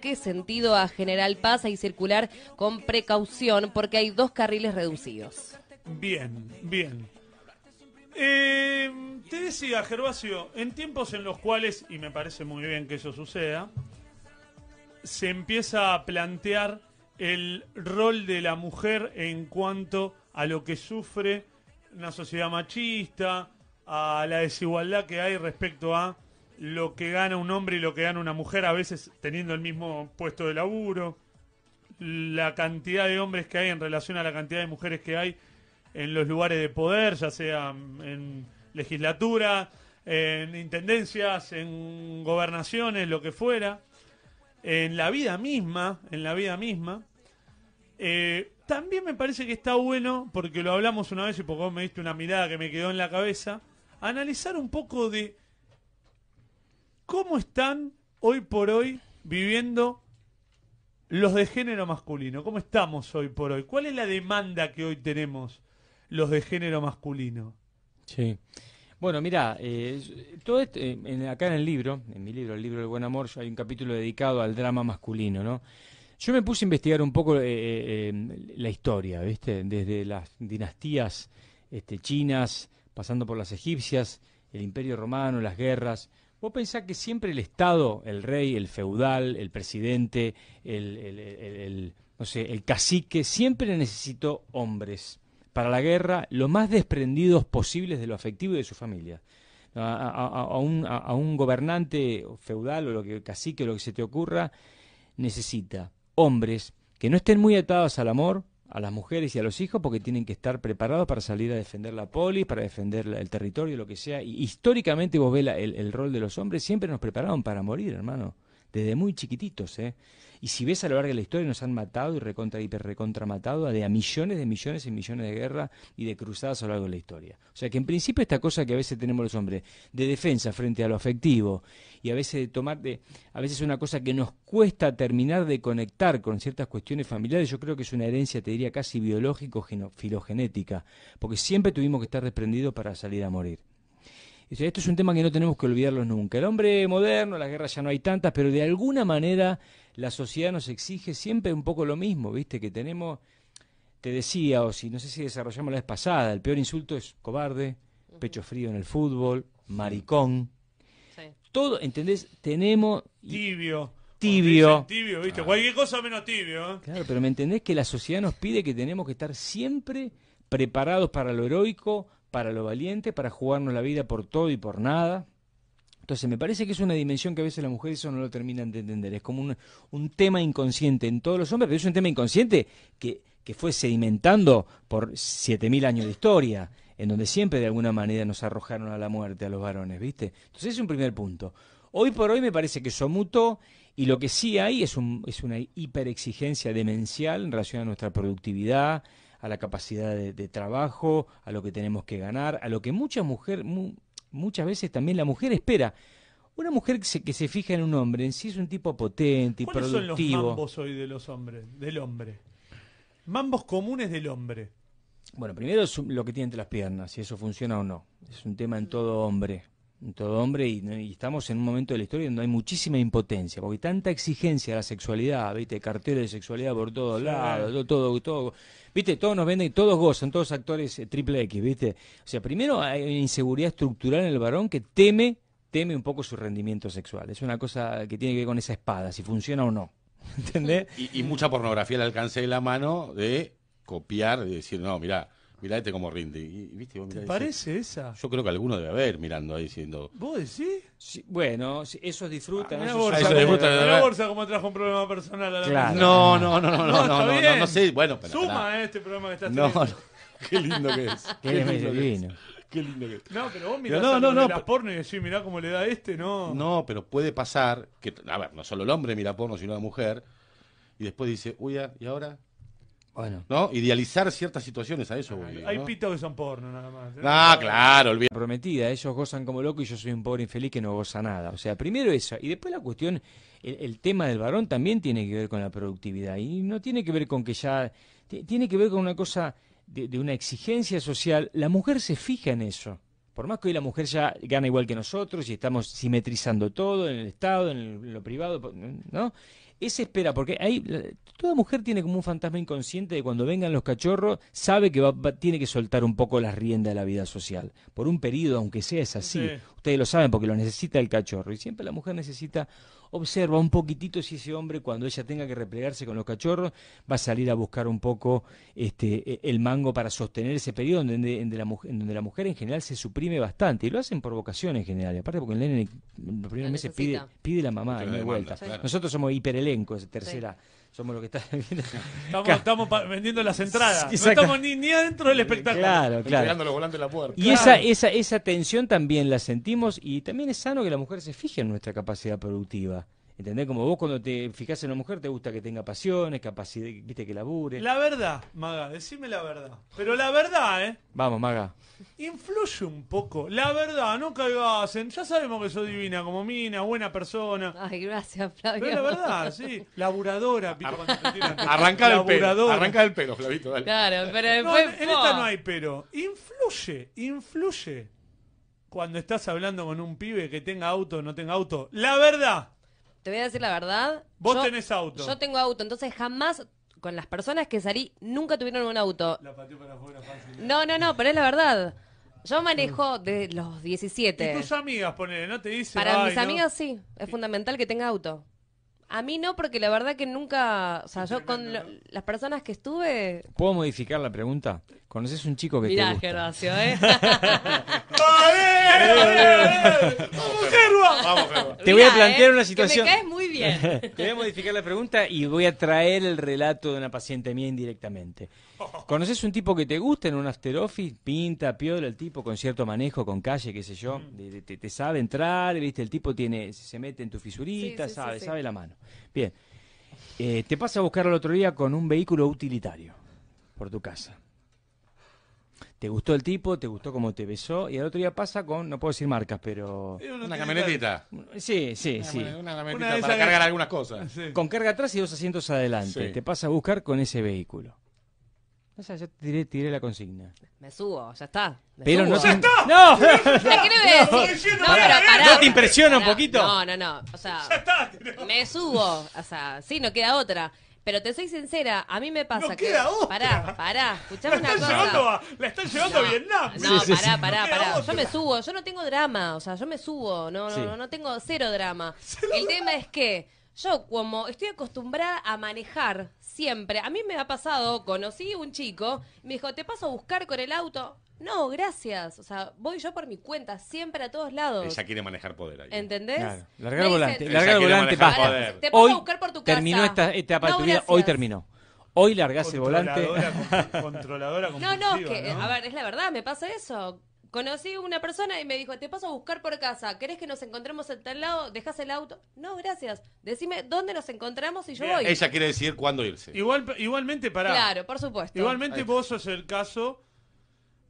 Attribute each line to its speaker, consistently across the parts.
Speaker 1: ¿Qué sentido a General Paz y circular con precaución porque hay dos carriles reducidos.
Speaker 2: Bien, bien. Eh, te decía, Gervasio, en tiempos en los cuales, y me parece muy bien que eso suceda, se empieza a plantear el rol de la mujer en cuanto a lo que sufre una sociedad machista, a la desigualdad que hay respecto a lo que gana un hombre y lo que gana una mujer, a veces teniendo el mismo puesto de laburo, la cantidad de hombres que hay en relación a la cantidad de mujeres que hay en los lugares de poder, ya sea en legislatura, en intendencias, en gobernaciones, lo que fuera, en la vida misma, en la vida misma. Eh, también me parece que está bueno, porque lo hablamos una vez y poco vos me diste una mirada que me quedó en la cabeza, analizar un poco de ¿Cómo están hoy por hoy viviendo los de género masculino? ¿Cómo estamos hoy por hoy? ¿Cuál es la demanda que hoy tenemos los de género masculino? Sí. Bueno, mira,
Speaker 3: eh, todo eh,
Speaker 2: en, acá
Speaker 3: en el libro, en mi libro, el libro del buen amor, hay un capítulo dedicado al drama masculino, ¿no? Yo me puse a investigar un poco eh, la historia, ¿viste? Desde las dinastías este, chinas, pasando por las egipcias, el imperio romano, las guerras. Vos pensás que siempre el Estado, el rey, el feudal, el presidente, el, no sé, el cacique, siempre necesitó hombres para la guerra, lo más desprendidos posibles de lo afectivo y de su familia. A, un, gobernante feudal o lo que cacique o lo que se te ocurra, necesita hombres que no estén muy atados al amor, a las mujeres y a los hijos porque tienen que estar preparados para salir a defender la poli, para defender el territorio, lo que sea. Y históricamente vos ves el, el, rol de los hombres, siempre nos prepararon para morir, hermano desde muy chiquititos. ¿eh? Y si ves a lo largo de la historia, nos han matado y recontra, hiper recontra matado a, de a millones de millones y millones de guerras y de cruzadas a lo largo de la historia. O sea que en principio esta cosa que a veces tenemos los hombres, de defensa frente a lo afectivo, y a veces de tomar a veces una cosa que nos cuesta terminar de conectar con ciertas cuestiones familiares, yo creo que es una herencia, te diría, casi biológico-filogenética, porque siempre tuvimos que estar desprendidos para salir a morir. Esto, es un tema que no tenemos que olvidarlos nunca. El hombre moderno, las guerras ya no hay tantas, pero de alguna manera la sociedad nos exige siempre un poco lo mismo, ¿viste? Que tenemos, te decía, o si no sé si desarrollamos la vez pasada, el peor insulto es cobarde, pecho frío en el fútbol, maricón. Todo, ¿entendés? Tenemos...
Speaker 2: Tibio tibio. Tibio, ¿viste? Cualquier cosa menos tibio. ¿eh?
Speaker 3: Claro, pero ¿me entendés que la sociedad nos pide que tenemos que estar siempre preparados para lo heroico, para lo valiente, para jugarnos la vida por todo y por nada. Entonces me parece que es una dimensión que a veces las mujeres eso no lo terminan de entender. Es como un, tema inconsciente en todos los hombres, pero es un tema inconsciente que, fue sedimentando por 7.000 años de historia, en donde siempre de alguna manera nos arrojaron a la muerte a los varones, ¿viste? Entonces es un primer punto. Hoy por hoy me parece que eso mutó y lo que sí hay es, es una hiperexigencia demencial en relación a nuestra productividad, a la capacidad de, trabajo, a lo que tenemos que ganar, a lo que muchas mujer, muchas veces también la mujer espera. Una mujer que se, fija en un hombre, en sí es un tipo potente y productivo. ¿Cuáles son los mambos
Speaker 2: hoy de los hombres, del hombre? Mambos comunes del hombre.
Speaker 3: Bueno, primero es lo que tiene entre las piernas, si eso funciona o no. Es un tema en todo hombre. En todo hombre, y, estamos en un momento de la historia donde hay muchísima impotencia, porque tanta exigencia de la sexualidad, ¿viste? Carteles de sexualidad por todos lados, todo, todo Viste, todos nos venden, todos gozan, todos actores eh, triple X, ¿viste? O sea, primero hay una inseguridad estructural en el varón que teme, teme un poco su rendimiento sexual. Es una cosa que tiene que ver con esa espada, si funciona o no. ¿Entendés? Y, y mucha pornografía
Speaker 4: al alcance de la mano de copiar, de decir, no, mira, mirá este como rinde. ¿Te parece esa? Yo creo que alguno debe haber mirando ahí diciendo.
Speaker 2: ¿Vos decís? bueno,
Speaker 3: esos disfrutan.
Speaker 2: eso disfruta. Ah, bolsa como trajo un problema personal No, no, no, no, no, no, no, no, no Bueno, pero, Suma este programa que estás no, teniendo. Qué lindo que es. Qué, lindo que es. No, pero vos mirás no, no, no, la porno y decís, mirá cómo le da este, no. No,
Speaker 4: pero puede pasar que, a ver, no solo el hombre mira porno, sino la mujer, y después dice, uy, ah,
Speaker 2: ¿y ahora?
Speaker 3: Bueno. ¿No? Idealizar ciertas situaciones a eso,
Speaker 4: Hay
Speaker 2: pitos que son porno, nada más. Ah, claro,
Speaker 3: Prometida, ellos gozan como loco y yo soy un pobre infeliz que no goza nada. O sea, primero eso. Y después la cuestión, el, tema del varón también tiene que ver con la productividad. Y no tiene que ver con que ya. Tiene que ver con una cosa de, una exigencia social. La mujer se fija en eso por más que hoy la mujer ya gana igual que nosotros y estamos simetrizando todo en el Estado, en, lo privado, ¿no? esa espera, porque ahí toda mujer tiene como un fantasma inconsciente de cuando vengan los cachorros, sabe que tiene que soltar un poco las riendas de la vida social, por un periodo, aunque sea es así. Ustedes lo saben porque lo necesita el cachorro y siempre la mujer necesita observa un poquitito si ese hombre cuando ella tenga que replegarse con los cachorros va a salir a buscar un poco este, e, el mango para sostener ese periodo donde, la, donde, la, mujer en general se suprime bastante y lo hacen por vocación en general, aparte porque en los primeros meses pide, pide la mamá y no vuelta. Nosotros somos hiperelenco, tercera somos los que
Speaker 2: estamos, estamos vendiendo las entradas. No estamos ni, ni adentro del eh, espectáculo. Claro, claro. Y esa,
Speaker 3: esa, esa tensión también la sentimos y también es sano que las mujeres se fije en nuestra capacidad productiva. ¿Entendés? Como vos cuando te fijas en una mujer te gusta que tenga pasiones, capacidad, viste, que labure.
Speaker 2: La verdad, Maga, decime la verdad. Pero la verdad, ¿eh?
Speaker 3: Vamos, Maga.
Speaker 2: Influye un poco. La verdad, no caigas Ya sabemos que soy divina como mina, buena persona. Ay, gracias, Flavio. Pero la verdad, sí. Laburadora.
Speaker 4: arranca el pelo. Arranca el pelo, Flavito, dale.
Speaker 2: Claro,
Speaker 1: pero en esta no hay
Speaker 2: pero. Influye, influye. Cuando estás hablando con un pibe que tenga auto o no tenga auto.
Speaker 1: La verdad te voy a decir la verdad. Vos tenés auto. Yo tengo auto, entonces jamás con las personas que salí nunca tuvieron un auto. La para fácil. No, no, no, pero es la verdad. Yo manejo de los 17. tus
Speaker 2: amigas, ponele, no te dicen? Para mis amigas
Speaker 1: sí, es fundamental que tenga auto. A mí no, porque la verdad que nunca, o sea, yo con las personas que estuve...
Speaker 3: ¿Puedo modificar la pregunta? ¿Conoces un chico que te gusta?
Speaker 1: Gervasio, ¿eh? ¡Vamos,
Speaker 2: Te voy a plantear ¿eh? una situación... me caes muy bien.
Speaker 3: te voy a modificar la pregunta y voy a traer el relato de una paciente mía indirectamente. ¿Conoces un tipo que te gusta en un after Pinta, piola, el tipo con cierto manejo, con calle, qué sé yo. Te, sabe entrar, ¿viste? El tipo tiene, se mete en tu fisurita, sabe, sabe la mano. Bien. Eh, te pasa a buscar el otro día con un vehículo utilitario por tu casa. Te gustó el tipo, te gustó cómo te besó, y al otro día pasa con, no puedo decir marcas, pero. Una camionetita. Sí, sí, sí. Una,
Speaker 1: camionetita para cargar algunas
Speaker 4: cosas.
Speaker 3: Con carga atrás y dos asientos adelante. Te pasa a buscar con ese vehículo. O sea, yo tiré, tiré la consigna.
Speaker 1: Me subo, ya está. pero no ¡Ya está! ¡No! ¿La quiere no, No, pero pará, ¿No te impresiona un poquito? No, no, no. O sea, ya está, me subo. O sea, sí, no queda otra. Pero te soy sincera, a mí me pasa no que. Queda otra. Pará, pará, escuchame una cosa. la están llevando no, a Vietnam. No, pará, pará, pará. Yo me subo, yo no tengo drama, o sea, yo me subo, no, no, no, tengo cero drama. El tema es que yo, como estoy acostumbrada a manejar siempre. A mí me ha pasado, conocí un chico, me dijo, te paso a buscar con el auto. No, gracias. O sea, voy yo por mi cuenta, siempre a todos lados. Ella
Speaker 4: quiere manejar poder ahí. ¿Entendés? Largar el volante, largar el volante, para Poder. Te paso a buscar por tu casa. Terminó esta etapa hoy terminó.
Speaker 3: Hoy largás el volante. Controladora, controladora
Speaker 1: No, no, es que, a ver, es la verdad, me pasa eso. Conocí una persona y me dijo, te paso a buscar por casa, ¿querés que nos encontremos en tal lado? dejas el auto? No, gracias. Decime dónde nos encontramos y yo voy. Ella quiere
Speaker 4: decir cuándo irse.
Speaker 1: Igual,
Speaker 2: igualmente, para Claro, por supuesto. Igualmente vos sos el caso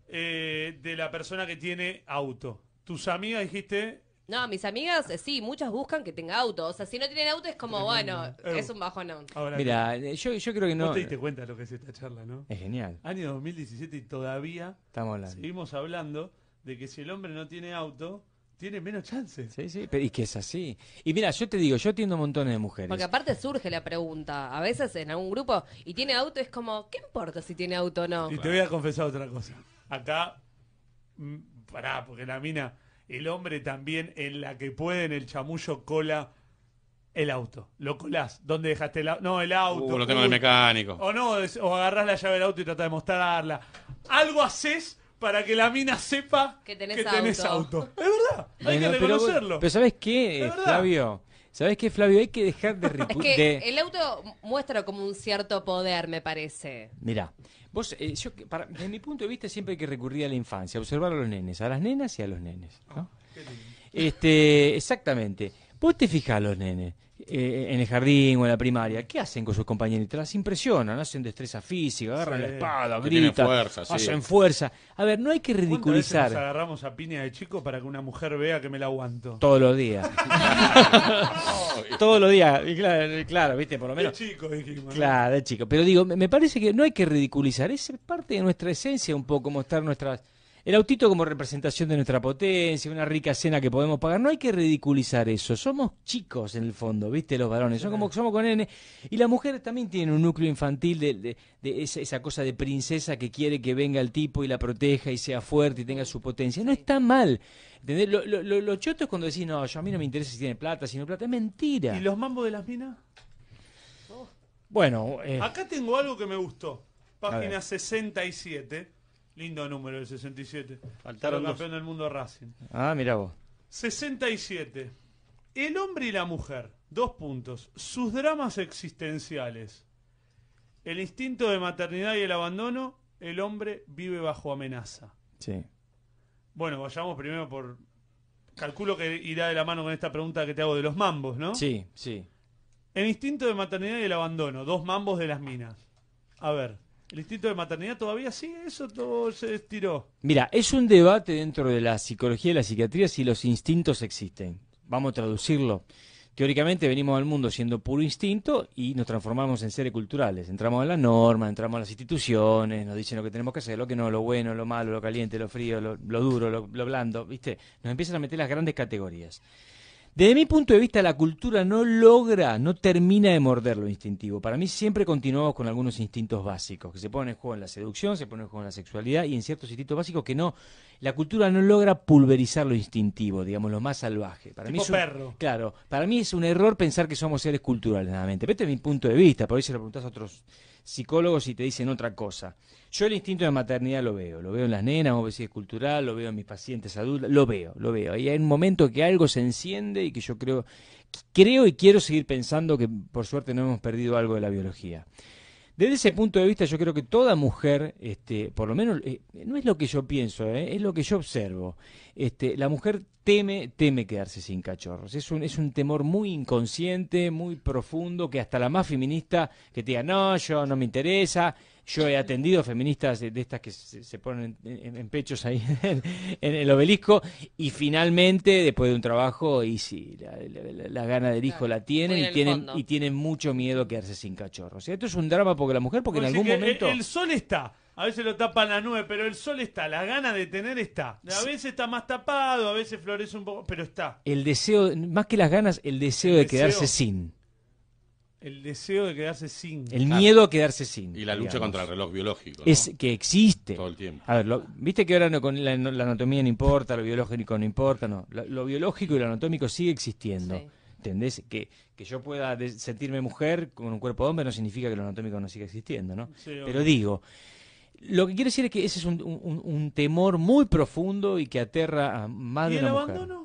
Speaker 2: eh, de la persona que tiene auto. Tus amigas dijiste,
Speaker 1: no, mis amigas, eh, sí, muchas buscan que tenga auto. O sea, si no tienen auto es como, bueno, es un bajonón.
Speaker 2: Mira, eh, eh, yo, creo que no. ¿No te diste cuenta de lo que es esta charla, ¿no? Es genial. Año 2017 y todavía Estamos hablando. seguimos hablando de que si el hombre no tiene auto, tiene menos chances. sí, sí,
Speaker 3: pero y que es así. Y mira, yo te digo, yo atiendo montones de mujeres. Porque
Speaker 1: aparte surge la pregunta, a veces en algún grupo, y tiene auto, es como, ¿qué importa si tiene auto o no? Y te voy
Speaker 2: a confesar otra cosa. Acá, para mm, pará, porque la mina el hombre también en la que puede en el chamullo cola el auto. Lo colás. ¿Dónde dejaste el auto? No, el auto. Uh, lo tengo en el mecánico. O no, o agarrás la llave del auto y tratás de mostrarla. Algo haces para que la mina sepa
Speaker 1: que tenés, auto.
Speaker 2: Es verdad. Hay que reconocerlo.
Speaker 3: Pero, ¿sabes qué, eh, Flavio? ¿Sabes qué, Flavio? Hay que dejar de... Es que
Speaker 1: el auto muestra como un cierto poder, me parece.
Speaker 3: Mirá, vos, eh, yo, desde mi punto de vista siempre hay que recurrir a la infancia, observar a los nenes, a las nenas y a los nenes. Ah, este, exactamente. Vos te fijás a los nenes. Eh, en el jardín o en la primaria, ¿qué hacen con sus Te Las impresionan, hacen destreza física, agarran la espada, gritan, fuerza, hacen fuerza. A ver, no hay que ridiculizar.
Speaker 2: agarramos a piña de chico para que una mujer vea que me la aguanto. Todos los días. Todos
Speaker 3: los días, claro, eh, claro, viste, por lo menos. De chico, Claro, de chico. Pero digo, me parece que no hay que ridiculizar, es parte de nuestra esencia un poco mostrar nuestras el autito como representación de nuestra potencia, una rica cena que podemos pagar. No hay que ridiculizar eso. Somos chicos en el fondo, ¿viste? Los varones. somos con N. Y las mujeres también tienen un núcleo infantil de, esa, cosa de princesa que quiere que venga el tipo y la proteja y sea fuerte y tenga su potencia. No está mal. ¿Entendés? Lo, lo, choto es cuando decís, no, yo a mí no me interesa si tiene plata, si no plata. Es mentira. ¿Y los mambos de las minas? Bueno. Eh.
Speaker 2: Acá tengo algo que me gustó. Página 67 Lindo número el 67. Faltaron dos. campeón del mundo Racing.
Speaker 3: Ah, mira vos.
Speaker 2: 67. El hombre y la mujer. Dos puntos. Sus dramas existenciales. El instinto de maternidad y el abandono. El hombre vive bajo amenaza. Sí. Bueno, vayamos primero por. Calculo que irá de la mano con esta pregunta que te hago de los mambos, ¿no? Sí, sí. El instinto de maternidad y el abandono. Dos mambos de las minas. A ver. ¿El instinto de maternidad todavía sigue eso? ¿Todo se estiró?
Speaker 3: Mira, es un debate dentro de la psicología y la psiquiatría si los instintos existen. Vamos a traducirlo. Teóricamente venimos al mundo siendo puro instinto y nos transformamos en seres culturales. Entramos en las normas, entramos en las instituciones, nos dicen lo que tenemos que hacer, lo que no, lo bueno, lo malo, lo caliente, lo frío, lo, duro, lo, lo blando, ¿viste? Nos empiezan a meter las grandes categorías. Desde mi punto de vista, la cultura no logra, no termina de morder lo instintivo. Para mí siempre continuamos con algunos instintos básicos, que se ponen en juego en la seducción, se ponen en juego en la sexualidad y en ciertos instintos básicos que no, la cultura no logra pulverizar lo instintivo, digamos, lo más salvaje. Para mí es un, perro. Claro, para mí es un error pensar que somos seres culturales, nuevamente. Este es mi punto de vista, por ahí se lo preguntas a otros psicólogos y te dicen otra cosa. Yo el instinto de maternidad lo veo, lo veo en las nenas, si es cultural, lo veo en mis pacientes adultos, lo veo, lo veo. Y hay un momento que algo se enciende y que yo creo, creo y quiero seguir pensando que por suerte no hemos perdido algo de la biología. Desde ese punto de vista yo creo que toda mujer, este, por lo menos, eh, no es lo que yo pienso, eh, es lo que yo observo. Este, la mujer teme, teme quedarse sin cachorros. Es un, es un temor muy inconsciente, muy profundo, que hasta la más feminista que te diga, no, yo no me interesa, yo he atendido feministas de, estas que se, ponen en, pechos ahí en, el obelisco y finalmente, después de un trabajo, y sí, la, gana del hijo la tienen y tienen y tienen mucho miedo a quedarse sin cachorro. esto es un drama porque la mujer, porque en algún momento... El,
Speaker 2: sol está. A veces lo tapan la nube, pero el sol está, la ganas de tener está. A veces está más tapado, a veces florece un poco, pero está.
Speaker 3: El deseo, más que las ganas, el deseo de quedarse sin.
Speaker 2: El deseo de quedarse sin. El miedo a quedarse sin. Y
Speaker 3: la lucha contra el reloj biológico. Es que existe. Todo el tiempo. A ver, viste que ahora no, con la, anatomía no importa, lo biológico no importa, no. Lo, biológico y lo anatómico sigue existiendo. ¿Entendés? Que, que yo pueda sentirme mujer con un cuerpo de hombre no significa que lo anatómico no siga existiendo, ¿no? Pero digo, lo que quiero decir es que ese es un, temor muy profundo y que aterra a más de una el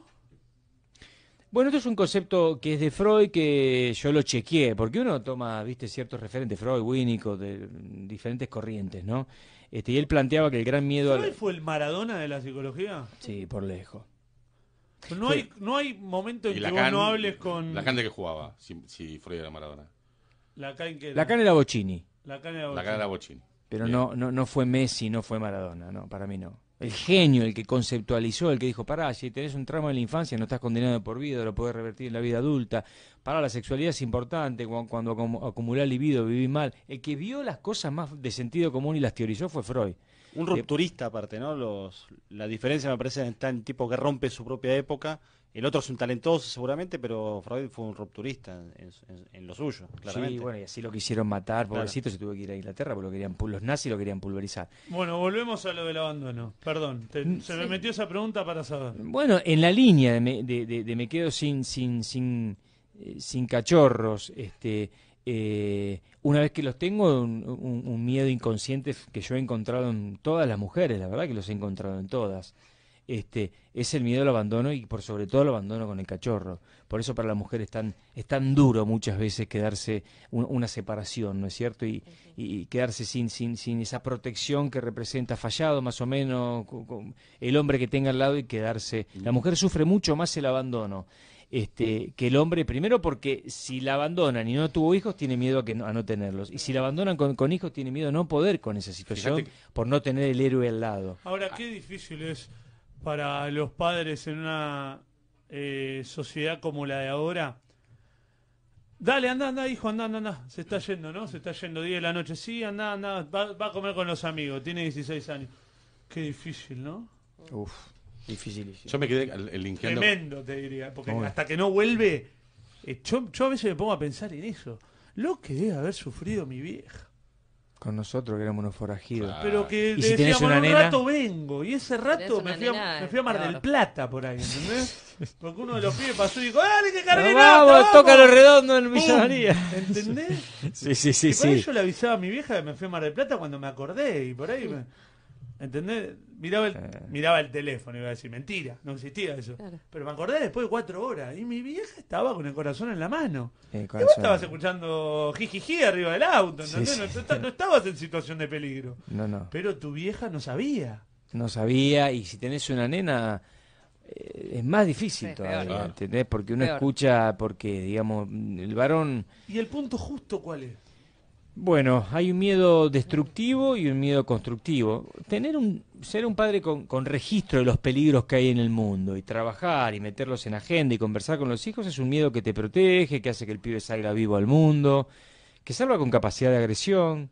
Speaker 3: bueno, esto es un concepto que es de Freud, que yo lo chequeé, porque uno toma, viste, ciertos referentes, Freud, Winnicott, de diferentes corrientes, ¿no? Este, y él planteaba que el gran miedo... ¿Freud
Speaker 2: fue el Maradona de la psicología?
Speaker 3: Sí, por lejos.
Speaker 2: No hay, momento en que no hables con... la gente que
Speaker 4: jugaba, si, Freud era Maradona.
Speaker 2: La canela era? Lacan era Bocini. Lacan era Bocini.
Speaker 3: Pero no, no, no fue Messi, no fue Maradona, no, para mí no el genio, el que conceptualizó, el que dijo, pará, si tenés un trauma en la infancia no estás condenado por vida, lo podés revertir en la vida adulta, pará, la sexualidad es importante, cuando, acumulé libido viví mal. El que vio las cosas más de sentido común y las teorizó fue Freud. Un rupturista aparte, ¿no? Los, la diferencia me parece está en tipo que rompe su propia época el otro es un talentoso seguramente, pero
Speaker 2: Freud fue un rupturista en, lo suyo, Sí, bueno, y así lo
Speaker 3: quisieron matar, pobrecito, se tuvo que ir a Inglaterra porque lo querían, los nazis lo querían pulverizar.
Speaker 2: Bueno, volvemos a lo del abandono. Perdón, mm, se me metió esa pregunta para saber. Bueno,
Speaker 3: en la línea de me, quedo sin, sin, sin, eh, sin cachorros, este, eh, una vez que los tengo, un miedo inconsciente que yo he encontrado en todas las mujeres, la verdad que los he encontrado en todas. Este, es el miedo al abandono y por sobre todo el abandono con el cachorro. Por eso para la mujer es tan, es tan duro muchas veces quedarse una separación, ¿no es cierto? Y, quedarse sin, sin, esa protección que representa fallado más o menos el hombre que tenga al lado y quedarse. La mujer sufre mucho más el abandono. Este, que el hombre, primero porque si la abandonan y no tuvo hijos, tiene miedo a, no, tenerlos. Y si la abandonan con, hijos, tiene miedo a no poder con esa situación por no tener el héroe al lado.
Speaker 2: Ahora, qué difícil es para los padres en una eh, sociedad como la de ahora. Dale, anda, anda, hijo, anda, anda, Se está yendo, ¿no? Se está yendo 10 de la noche. Sí, anda, anda. Va, a comer con los amigos. Tiene 16 años. Qué difícil, ¿no?
Speaker 4: Uf, dificilísimo. Yo me quedé el, Tremendo,
Speaker 2: te diría. Porque hasta que no vuelve. Eh, yo, yo a veces me pongo a pensar en eso. Lo que debe haber sufrido mi vieja
Speaker 3: con nosotros, que éramos unos forajidos. Pero que ¿Y si decíamos, un rato
Speaker 2: vengo, y ese rato me fui, a, me fui, a, Mar del Plata por ahí, ¿entendés? Porque uno de los pibes pasó y dijo, ¡dale, que cargué vamos, toca lo redondo en Villa María. ¿Entendés? Sí, sí, sí. Y sí. yo le avisaba a mi vieja que me fui a Mar del Plata cuando me acordé, y por ahí... Me... ¿Entendés? Miraba el, miraba el teléfono y iba a decir, mentira, no existía eso. Pero me acordé después de cuatro horas y mi vieja estaba con el corazón en la mano. Y estabas escuchando jijiji arriba del auto, No, estabas en situación de peligro. No, no. Pero tu vieja no sabía.
Speaker 3: No sabía y si tenés una nena eh, es más difícil todavía, ¿entendés? Porque uno escucha, porque digamos, el varón...
Speaker 2: ¿Y el punto justo cuál es?
Speaker 3: Bueno, hay un miedo destructivo y un miedo constructivo. Tener un, ser un padre con, con, registro de los peligros que hay en el mundo y trabajar y meterlos en agenda y conversar con los hijos es un miedo que te protege, que hace que el pibe salga vivo al mundo, que salva con capacidad de agresión,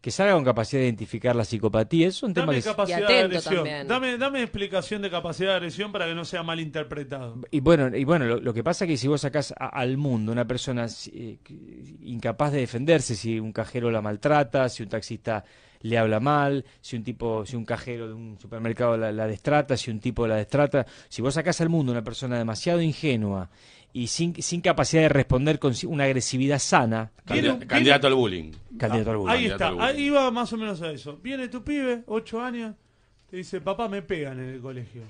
Speaker 3: que salga con capacidad de identificar la psicopatía. Es un tema capacidad de agresión.
Speaker 2: Dame, dame, explicación de capacidad de agresión para que no sea mal interpretado.
Speaker 3: Y bueno, y bueno lo, que pasa es que si vos sacás al mundo una persona eh, incapaz de defenderse, si un cajero la maltrata, si un taxista le habla mal, si un tipo, si un cajero de un supermercado la, la destrata, si un tipo la destrata, si vos sacás al mundo una persona demasiado ingenua y sin, sin capacidad de responder con una agresividad sana.
Speaker 4: candidato, al bullying. candidato al ah, bullying. Ahí está,
Speaker 2: ahí va más o menos a eso. Viene tu pibe, 8 años, te dice, papá, me pegan en el colegio.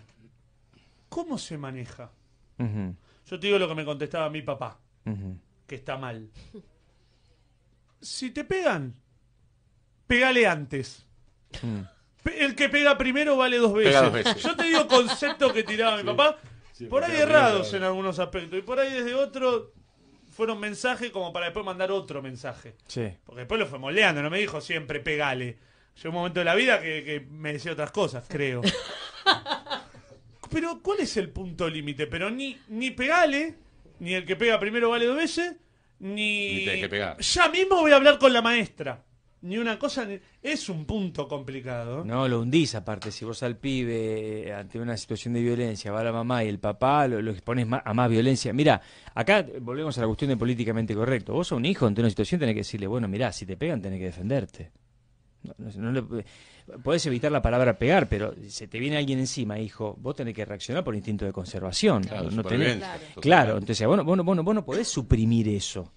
Speaker 2: ¿Cómo se maneja?
Speaker 3: Yo
Speaker 2: te digo lo que me contestaba mi papá, que está mal. Si te pegan, pegale antes. Mm. El que pega primero vale dos veces. Yo te digo concepto que tiraba mi papá por ahí errados en algunos aspectos y por ahí desde otro fueron mensajes como para después mandar otro mensaje. Porque después lo fue moleando, no me dijo siempre pegale. Llegó un momento de la vida que, me decía otras cosas, creo. Pero ¿cuál es el punto límite? Pero ni, ni pegale, ni el que pega primero vale dos veces, ni... Ya mismo voy a hablar con la maestra ni una cosa es un punto complicado.
Speaker 3: No, lo hundís aparte, si vos al pibe eh, ante una situación de violencia va la mamá y el papá, lo, expones a más violencia. Mira, acá volvemos a la cuestión de políticamente correcto. Vos a un hijo ante una situación tenés que decirle, bueno, mira si te pegan tenés que defenderte. No, podés evitar la palabra pegar, pero se te viene alguien encima, hijo, vos tenés que reaccionar por instinto de conservación. Claro, entonces bueno, bueno, bueno, vos no podés suprimir eso.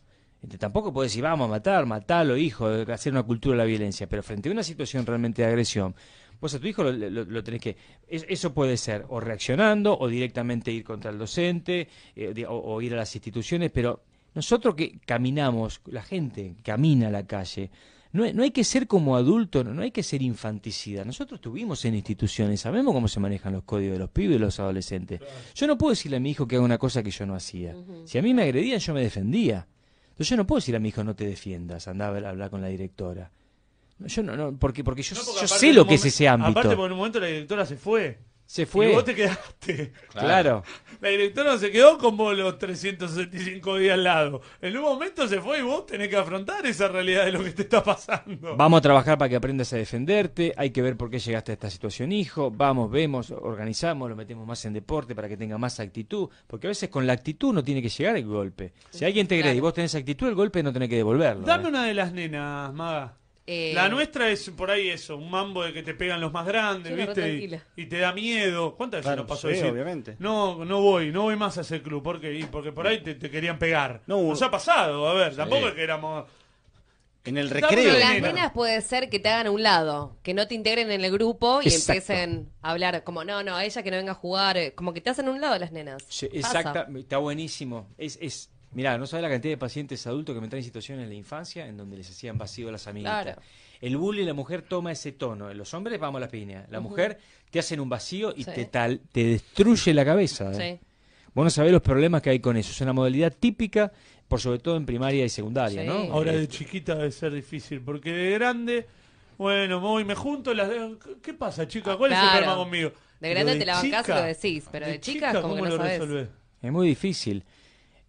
Speaker 3: Este, tampoco puedes decir, vamos a matar, matalo, hijo, eh, hacer una cultura de la violencia, pero frente a una situación realmente de agresión, pues a tu hijo lo, tenés que... eso puede ser o reaccionando o directamente ir contra el docente eh, o, ir a las instituciones, pero nosotros que caminamos, la gente camina a la calle, no, hay que ser como adulto, no, hay que ser infanticida. Nosotros estuvimos en instituciones, sabemos cómo se manejan los códigos de los pibes y los adolescentes. Yo no puedo decirle a mi hijo que haga una cosa que yo no hacía. Si a mí me agredían, yo me defendía yo no puedo decir a mi hijo, no te defiendas, anda a hablar con la directora. Yo no, porque, porque yo, yo sé lo que es ese ámbito. Aparte,
Speaker 2: por un momento la directora se fue. Se fue. Y vos te quedaste. Claro. La directora se quedó como los 365 días al lado. En un momento se fue y vos tenés que afrontar esa realidad de lo que te está pasando. Vamos
Speaker 3: a trabajar para que aprendas a defenderte. Hay que ver por qué llegaste a esta situación, hijo. Vamos, vemos, organizamos, lo metemos más en deporte para que tenga más actitud. Porque a veces con la actitud no tiene que llegar el golpe. Si alguien te cree y vos tenés actitud, el golpe no tenés que devolverlo. Dame ¿eh?
Speaker 2: una de las nenas, Maga. Eh, la nuestra es por ahí eso, un mambo de que te pegan los más grandes, ¿viste? Y, te da miedo. ¿Cuántas veces nos pasó eso? obviamente. No, no voy, no voy más a ese club. ¿Por Porque por ahí te, querían pegar. No, nos ha pasado, a ver, tampoco es que éramos... En el recreo. las nenas
Speaker 1: puede ser que te hagan a un lado, que no te integren en el grupo y empiecen a hablar como, no, no, a ella que no venga a jugar, eh, como que te hacen a un lado las nenas. Sí, está
Speaker 3: buenísimo. Es, es, Mirá, no sabes la cantidad de pacientes adultos que me traen situaciones en la infancia en donde les hacían vacío a las amigas. Claro. El bullying, la mujer toma ese tono. los hombres vamos a la piña. La mujer te hacen un vacío y te, tal, te destruye la cabeza. ¿eh? Sí. Vos no sabés los problemas que hay con eso. Es una modalidad típica, por sobre todo en primaria y secundaria, ¿no? Ahora eh, de
Speaker 2: chiquita debe ser difícil, porque de grande, bueno, voy, me junto. ¿Qué pasa, chica? ¿Cuál es el problema conmigo? De grande te la bancás y lo decís, pero de, chica, ¿cómo no lo
Speaker 3: Es muy difícil.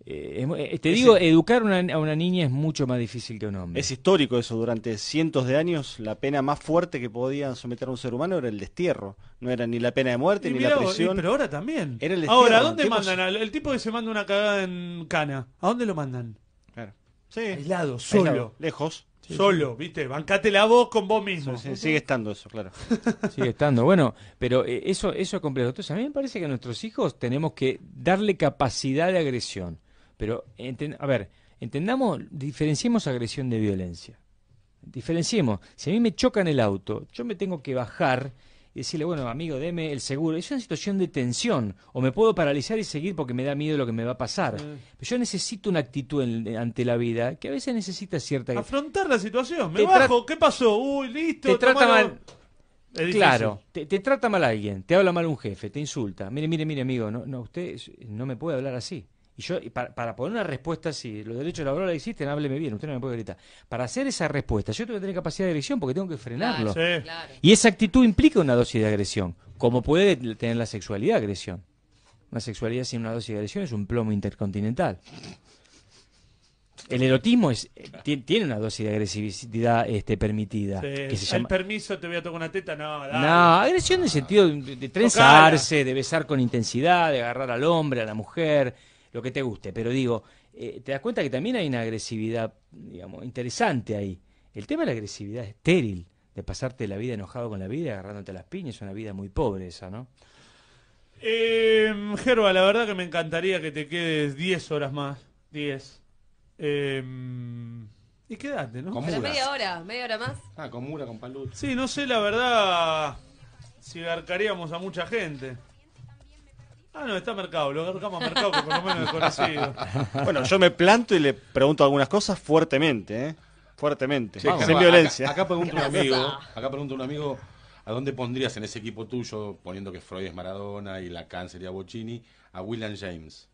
Speaker 3: Eh, eh, te digo, educar a una niña es mucho más difícil que un hombre. Es histórico eso. Durante cientos de años, la pena más fuerte que podían someter a un ser humano era el destierro. No era ni la pena de muerte, ni la prisión. Pero
Speaker 2: ahora también. Ahora, ¿a dónde mandan? el tipo que se manda una cagada en cana, ¿a dónde lo mandan? Claro. Aislado, solo. lejos. solo, viste bancate
Speaker 3: la voz con vos mismo. sigue estando eso, claro. sigue estando. Bueno, pero eh, eso, eso es complejo. Entonces, a mí me parece que a nuestros hijos tenemos que darle capacidad de agresión. Pero, a ver, entendamos, diferenciemos agresión de violencia. Diferenciemos. Si a mí me chocan el auto, yo me tengo que bajar y decirle, bueno, amigo, deme el seguro. Es una situación de tensión. O me puedo paralizar y seguir porque me da miedo lo que me va a pasar. Pero yo necesito una actitud ante la vida que a veces necesita cierta.
Speaker 2: Afrontar la situación. Me bajo, ¿qué pasó? Uy, listo. Te trata mal. Claro,
Speaker 3: te, te, trata mal alguien, te habla mal un jefe, te insulta. Mire, mire, mire, amigo, no, no, usted no me puede hablar así. Y yo, para, poner una respuesta si los derechos laborales existen, hábleme bien, usted no me puede gritar. Para hacer esa respuesta, yo tengo que tener capacidad de agresión porque tengo que frenarlo. Y esa actitud implica una dosis de agresión, como puede tener la sexualidad agresión. Una sexualidad sin una dosis de agresión es un plomo intercontinental. El erotismo es, eh, tiene una dosis de agresividad este, permitida. se
Speaker 2: permiso, te voy a tocar una teta, no.
Speaker 3: agresión en el sentido de, trenzarse, de besar con intensidad, de agarrar al hombre, a la mujer lo que te guste, pero digo, eh, te das cuenta que también hay una agresividad, digamos, interesante ahí. El tema de la agresividad estéril, de pasarte la vida enojado con la vida, agarrándote las piñas, es una vida muy pobre esa, ¿no?
Speaker 2: Eh, Gerba, la verdad que me encantaría que te quedes 10 horas más. 10. Em, y quédate, ¿no? media
Speaker 1: hora, media hora más. Ah, con Mura, con Palud.
Speaker 2: Sí, no sé, la verdad, si garcaríamos a mucha gente. Ah, no, está Mercado, lo agarramos a Mercado, por lo menos es conocido. Bueno, yo me planto y le pregunto algunas cosas fuertemente, ¿eh? Fuertemente, sin violencia.
Speaker 4: Acá, pregunto a un amigo, acá un amigo, ¿a dónde pondrías en ese equipo tuyo, poniendo que Freud es Maradona y Lacan sería Bocini, a William James?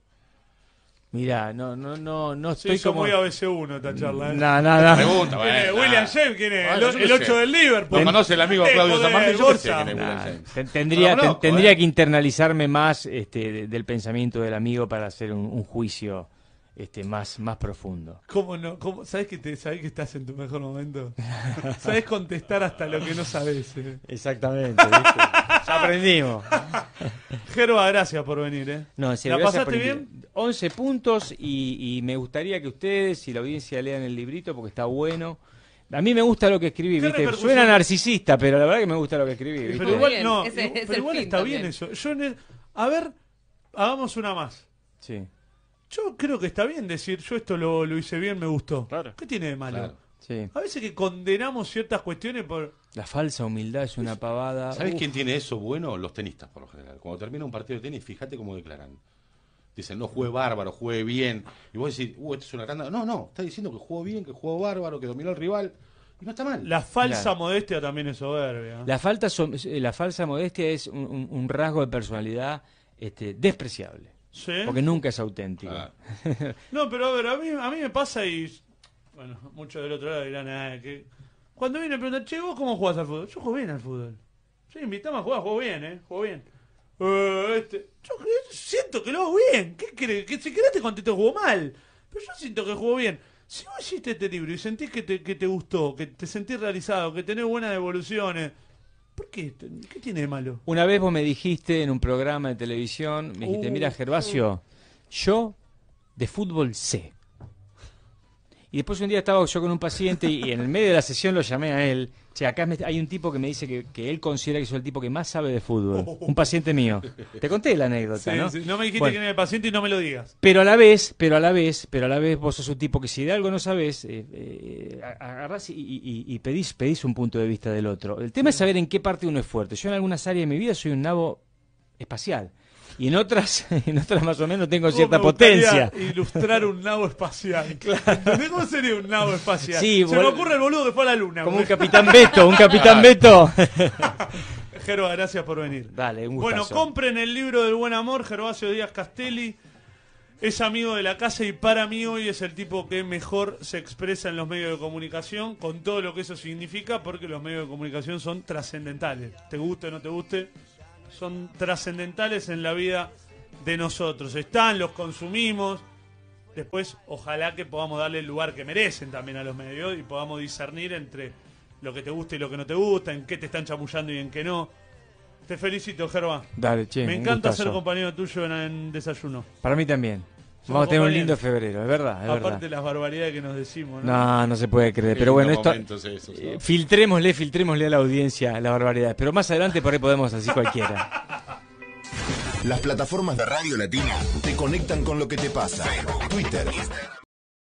Speaker 3: Mira, no,
Speaker 2: no, no, no estoy sí, como... muy ABC1 esta charla. No, no, no. William Shev, ¿quién es? Ah, el, 8 del Liverpool. conoce el amigo Claudio San
Speaker 3: tendría, tendría eh. que internalizarme más este, del pensamiento del amigo para hacer un, juicio este, más, más profundo.
Speaker 2: ¿Cómo no? ¿Cómo? ¿Sabes que, te, sabes que estás en tu mejor momento? ¿Sabes contestar hasta lo que no sabes? Eh. Exactamente. ¿viste? aprendimos. Gerba, gracias por venir. ¿eh? No, ¿La pasaste bien? 11 puntos y,
Speaker 3: me gustaría que ustedes y la audiencia lean el librito porque está bueno. A mí me gusta lo que escribí, Suena narcisista, pero la verdad que me gusta lo que escribí. Pero
Speaker 2: igual, está bien eso. a ver, hagamos una más. Sí. Yo creo que está bien decir, yo esto lo, hice bien, me gustó. Claro. ¿Qué tiene de malo? A veces que condenamos ciertas cuestiones por
Speaker 3: la falsa humildad es una pavada. ¿Sabes quién tiene eso bueno? Los tenistas, por lo
Speaker 4: general. Cuando termina un partido de tenis, fíjate cómo declaran. Dicen, no jugué bárbaro, jugué bien. Y vos decís, uh, esto es una tanda. No, no, está diciendo que jugó bien, que jugó bárbaro, que dominó al rival. Y no está mal. La
Speaker 2: falsa modestia también es soberbia. La,
Speaker 3: falta, eh, la falsa modestia es un, rasgo de personalidad este, despreciable. ¿Sí? Porque nunca es auténtico. Ah.
Speaker 2: no, pero a ver, a mí, a mí me pasa y. Bueno, muchos del otro lado dirán, ah, que cuando viene me preguntan, che, ¿vos cómo jugás al fútbol? Yo juego bien al fútbol. Sí, invitamos a jugar, juego bien, ¿eh? Juego bien. Eh, este, yo, siento que lo hago bien. ¿Qué crees? Que si querés te contesto, juego mal. Pero yo siento que juego bien. Si vos hiciste este libro y sentís que te, que te gustó, que te sentís realizado, que tenés buenas evoluciones, ¿por qué? Este, ¿Qué tiene de malo?
Speaker 3: Una vez vos me dijiste en un programa de televisión, me dijiste, uh, mira Gervasio, yo de fútbol sé. Y después un día estaba yo con un paciente y, en el medio de la sesión lo llamé a él. sea, acá hay un tipo que me dice que, él considera que soy el tipo que más sabe de fútbol. Oh. Un paciente mío. Te conté la anécdota, ¿no? No me dijiste que era el paciente y no me lo digas. Pero a la vez, pero a la vez, pero a la vez vos sos un tipo que si de algo no sabes, eh, eh, agarrás y, pedís un punto de vista del otro. El tema es saber en qué parte uno es fuerte. Yo en algunas áreas de mi vida soy un nabo espacial y en otras, en otras más o menos tengo cierta potencia. Ilustrar un
Speaker 2: nabo espacial. Claro. ¿Cómo sería un nabo espacial? Se me ocurre el boludo que fue a la luna. Como un capitán Beto, un capitán Beto. Gerva, gracias por venir. Vale, un gustazo. Bueno, compren el libro del buen amor, Gervasio Díaz Castelli. Es amigo de la casa y para mí hoy es el tipo que mejor se expresa en los medios de comunicación, con todo lo que eso significa, porque los medios de comunicación son trascendentales. Te guste o no te guste, son trascendentales en la vida de nosotros. Están, los consumimos. Después, ojalá que podamos darle el lugar que merecen también a los medios y podamos discernir entre lo que te gusta y lo que no te gusta, en qué te están chamullando y en qué no. Te felicito, Gerba. Dale, che. Me encanta ser compañero tuyo en, en desayuno.
Speaker 3: Para mí también. Vamos a tener un lindo febrero, es verdad. Aparte
Speaker 2: de las barbaridades que nos decimos. No, no, no se puede creer. Pero bueno, esto. Eh,
Speaker 3: filtrémosle, filtrémosle a la audiencia las barbaridades. Pero más adelante por ahí podemos así cualquiera. Las plataformas de Radio Latina te conectan con lo que te pasa. Twitter,